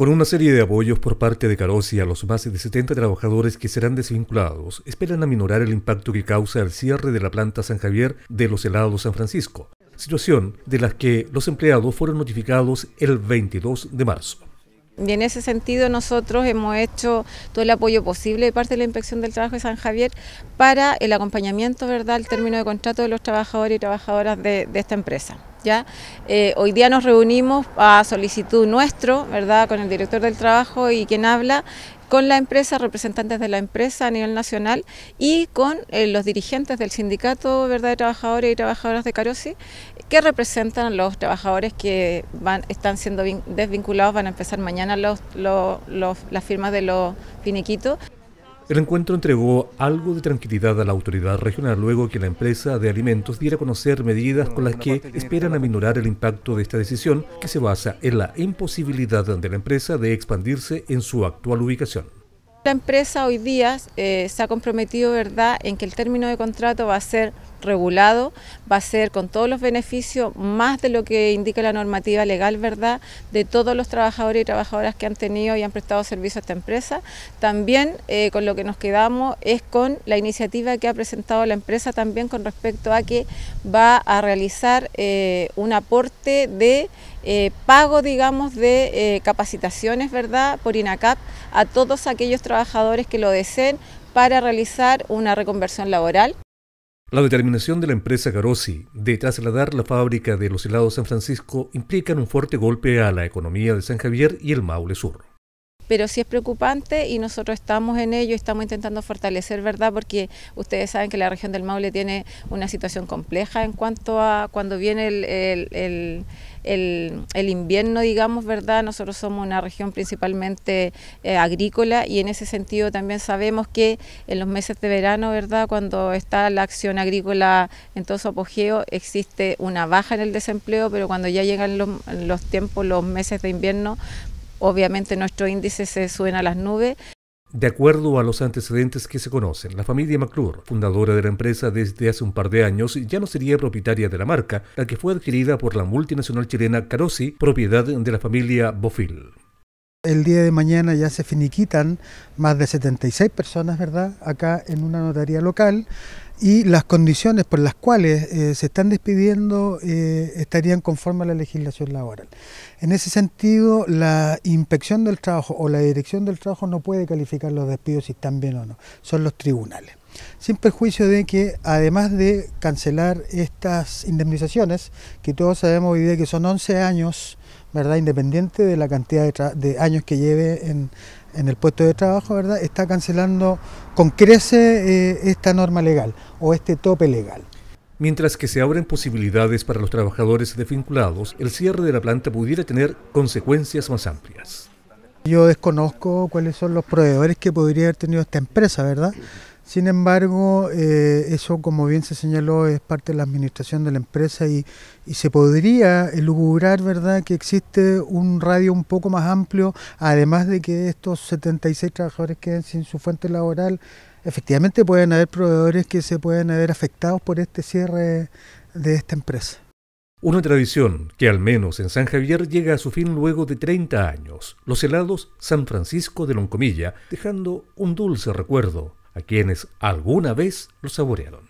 Con una serie de apoyos por parte de Carosi a los más de 70 trabajadores que serán desvinculados, esperan aminorar el impacto que causa el cierre de la planta San Javier de los helados San Francisco, situación de la que los empleados fueron notificados el 22 de marzo. Y en ese sentido nosotros hemos hecho todo el apoyo posible de parte de la Inspección del Trabajo de San Javier para el acompañamiento ¿verdad? al término de contrato de los trabajadores y trabajadoras de esta empresa. Eh, hoy día nos reunimos a solicitud nuestro, ¿verdad?, con el director del trabajo y quien habla, con la empresa, representantes de la empresa a nivel nacional y con eh, los dirigentes del sindicato de trabajadores y trabajadoras de Carosi que representan a los trabajadores que van, están siendo desvinculados, van a empezar mañana las firmas de los finiquitos. El encuentro entregó algo de tranquilidad a la autoridad regional luego que la empresa de alimentos diera a conocer medidas con las que esperan aminorar el impacto de esta decisión que se basa en la imposibilidad de la empresa de expandirse en su actual ubicación. La empresa hoy día eh, se ha comprometido ¿verdad? en que el término de contrato va a ser regulado, va a ser con todos los beneficios, más de lo que indica la normativa legal, ¿verdad?, de todos los trabajadores y trabajadoras que han tenido y han prestado servicio a esta empresa. También eh, con lo que nos quedamos es con la iniciativa que ha presentado la empresa también con respecto a que va a realizar eh, un aporte de eh, pago, digamos, de capacitaciones, ¿verdad?, por INACAP a todos aquellos trabajadores que lo deseen para realizar una reconversión laboral. La determinación de la empresa Garosi de trasladar la fábrica de los helados San Francisco implica un fuerte golpe a la economía de San Javier y el Maule Sur pero sí es preocupante y nosotros estamos en ello, estamos intentando fortalecer, ¿verdad? Porque ustedes saben que la región del Maule tiene una situación compleja en cuanto a cuando viene el, invierno, digamos, ¿verdad? Nosotros somos una región principalmente eh, agrícola y en ese sentido también sabemos que en los meses de verano, ¿verdad? Cuando está la acción agrícola en todo su apogeo, existe una baja en el desempleo, pero cuando ya llegan los, los tiempos, los meses de invierno, obviamente nuestro índice se sube a las nubes. De acuerdo a los antecedentes que se conocen, la familia McClure, fundadora de la empresa desde hace un par de años, ya no sería propietaria de la marca, la que fue adquirida por la multinacional chilena Carosi, propiedad de la familia Bofil. El día de mañana ya se finiquitan más de 76 personas, ¿verdad?, acá en una notaría local y las condiciones por las cuales eh, se están despidiendo eh, estarían conforme a la legislación laboral. En ese sentido, la inspección del trabajo o la dirección del trabajo no puede calificar los despidos si están bien o no, son los tribunales sin perjuicio de que además de cancelar estas indemnizaciones, que todos sabemos hoy día que son 11 años ¿verdad? Independiente de la cantidad de, años que lleve en, el puesto de trabajo, ¿verdad? Está cancelando con crece eh, esta norma legal o este tope legal. Mientras que se abren posibilidades para los trabajadores desvinculados, el cierre de la planta pudiera tener consecuencias más amplias. Yo desconozco cuáles son los proveedores que podría haber tenido esta empresa, ¿verdad? Sin embargo, eh, eso, como bien se señaló, es parte de la administración de la empresa y, se podría elugurar ¿verdad?, que existe un radio un poco más amplio, además de que estos 76 trabajadores queden sin su fuente laboral. Efectivamente, pueden haber proveedores que se pueden haber afectados por este cierre de esta empresa. Una tradición que al menos en San Javier llega a su fin luego de 30 años, los helados San Francisco de Loncomilla, dejando un dulce recuerdo a quienes alguna vez lo saborearon.